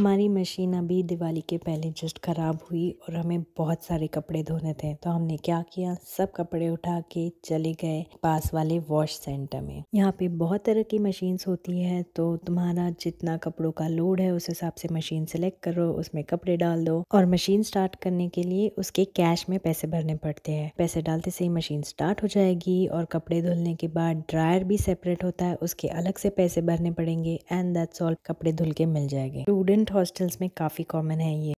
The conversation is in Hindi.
हमारी मशीन अभी दिवाली के पहले जस्ट ख़राब हुई और हमें बहुत सारे कपड़े धोने थे तो हमने क्या किया सब कपड़े उठा के चले गए पास वाले वॉश सेंटर में यहाँ पे बहुत तरह की मशीन्स होती है तो तुम्हारा जितना कपड़ों का लोड है उस हिसाब से मशीन सेलेक्ट करो उसमें कपड़े डाल दो और मशीन स्टार्ट करने के लिए उसके कैश में पैसे भरने पड़ते हैं पैसे डालते से ही मशीन स्टार्ट हो जाएगी और कपड़े धुलने के बाद ड्रायर भी सेपरेट होता है उसके अलग से पैसे भरने पड़ेंगे एंड दैट्स ऑल कपड़े धुल के मिल जाएंगे स्टूडेंट हॉस्टल्स में काफ़ी कॉमन है ये